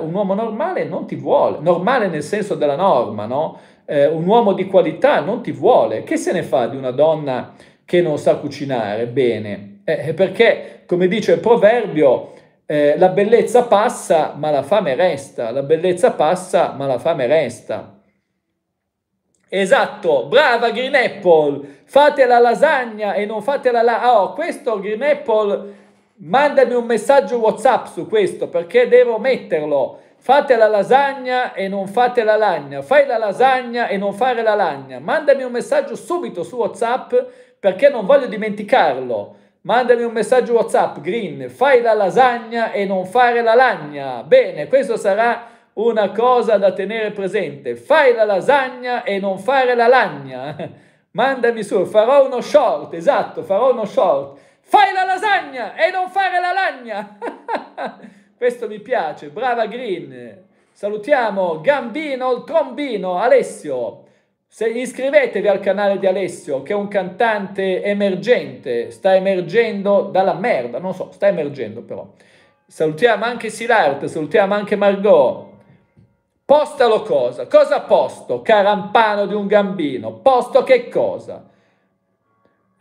un uomo normale non ti vuole, normale nel senso della norma, no? Eh, un uomo di qualità non ti vuole. Che se ne fa di una donna che non sa cucinare bene? Eh, eh, perché, come dice il proverbio, eh, la bellezza passa ma la fame resta, la bellezza passa ma la fame resta. Esatto, brava Green Apple, fate la lasagna e non fate la... La- oh, questo Green Apple Mandami un messaggio WhatsApp su questo perché devo metterlo. Fate la lasagna e non fate la lagna. Fai la lasagna e non fare la lagna. Mandami un messaggio subito su WhatsApp perché non voglio dimenticarlo. Mandami un messaggio WhatsApp, Green. Fai la lasagna e non fare la lagna. Bene, questo sarà una cosa da tenere presente. Fai la lasagna e non fare la lagna. Mandami su, farò uno short, esatto, farò uno short Fai la lasagna e non fare la lagna! Questo mi piace, brava Green! Salutiamo Gambino, il trombino, Alessio. Se iscrivetevi al canale di Alessio, che è un cantante emergente, sta emergendo dalla merda, non so, sta emergendo però. Salutiamo anche Silart, salutiamo anche Margot. Postalo cosa? Cosa posto, carampano di un gambino? Posto che cosa?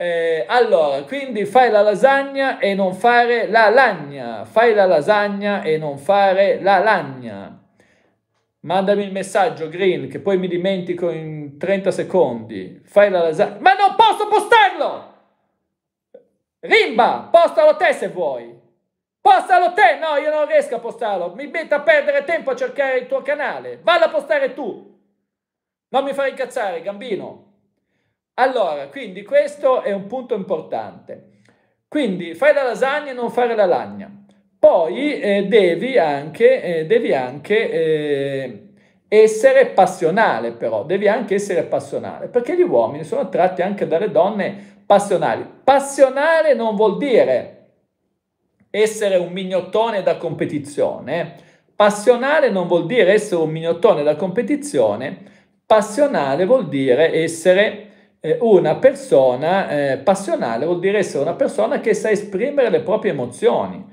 Eh, allora, quindi fai la lasagna e non fare la lagna. Fai la lasagna e non fare la lagna. Mandami il messaggio, Green, che poi mi dimentico in 30 secondi. Fai la lasagna. Ma non posso postarlo! Rimba, postalo te se vuoi. Postalo te! No, io non riesco a postarlo. Mi metto a perdere tempo a cercare il tuo canale. Valla a postare tu. Non mi fare incazzare, gambino. Allora, quindi questo è un punto importante. Quindi fai la lasagna e non fare la lagna. Poi eh, devi anche, eh, devi anche eh, essere passionale, però, devi anche essere passionale, perché gli uomini sono attratti anche dalle donne passionali. Passionale non vuol dire essere un mignottone da competizione. Passionale non vuol dire essere un mignottone da competizione, passionale vuol dire essere eh, una persona eh, passionale vuol dire essere una persona che sa esprimere le proprie emozioni,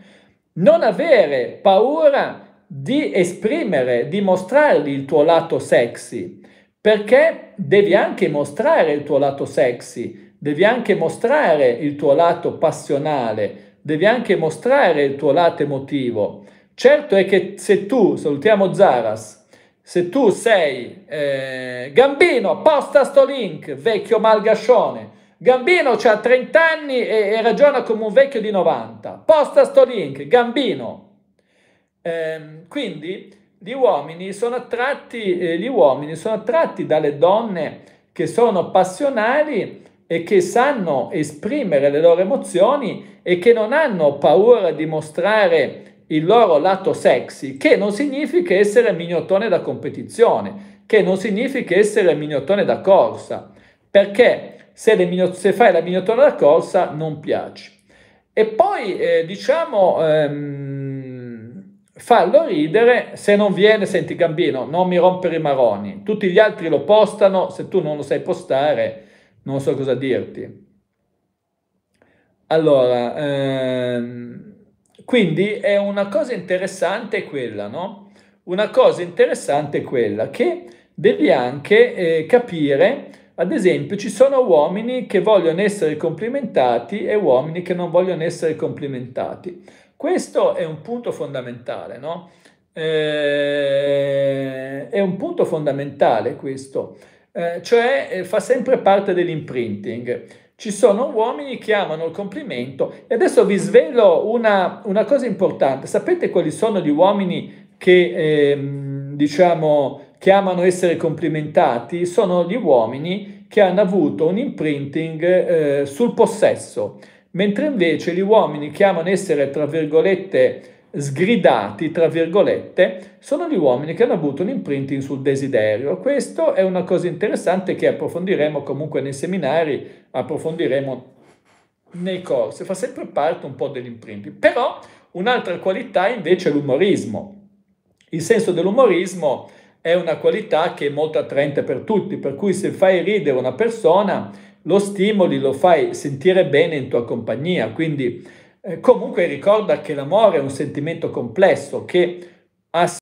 non avere paura di esprimere, di mostrargli il tuo lato sexy, perché devi anche mostrare il tuo lato sexy, devi anche mostrare il tuo lato passionale, devi anche mostrare il tuo lato emotivo. Certo è che se tu, salutiamo Zaras, se tu sei eh, Gambino, posta sto link, vecchio malgascione. Gambino ha 30 anni e, e, ragiona come un vecchio di 90. Posta sto link, Gambino. Eh, quindi gli uomini, sono attratti, eh, gli uomini sono attratti dalle donne che sono passionali e che sanno esprimere le loro emozioni e che non hanno paura di mostrare il loro lato sexy, che non significa essere mignottone da competizione, che non significa essere mignottone da corsa, perché se, migno- se fai la mignottone da corsa non piaci. E poi eh, diciamo ehm, farlo ridere, se non viene senti Gambino, non mi rompere i maroni, tutti gli altri lo postano, se tu non lo sai postare non so cosa dirti. Allora, ehm, quindi è una cosa interessante quella, no? Una cosa interessante è quella che devi anche eh, capire, ad esempio, ci sono uomini che vogliono essere complimentati e uomini che non vogliono essere complimentati. Questo è un punto fondamentale, no? Eh, è un punto fondamentale questo, eh, cioè eh, fa sempre parte dell'imprinting. Ci sono uomini che amano il complimento e adesso vi svelo una, una cosa importante. Sapete quali sono gli uomini che, eh, diciamo, che amano essere complimentati? Sono gli uomini che hanno avuto un imprinting eh, sul possesso, mentre invece gli uomini che amano essere, tra virgolette, sgridati, tra virgolette, sono gli uomini che hanno avuto un imprinting sul desiderio. Questo è una cosa interessante che approfondiremo comunque nei seminari, approfondiremo nei corsi, fa sempre parte un po' dell'imprinting. Però un'altra qualità invece è l'umorismo. Il senso dell'umorismo è una qualità che è molto attraente per tutti, per cui se fai ridere una persona, lo stimoli, lo fai sentire bene in tua compagnia, quindi eh, comunque ricorda che l'amore è un sentimento complesso che ha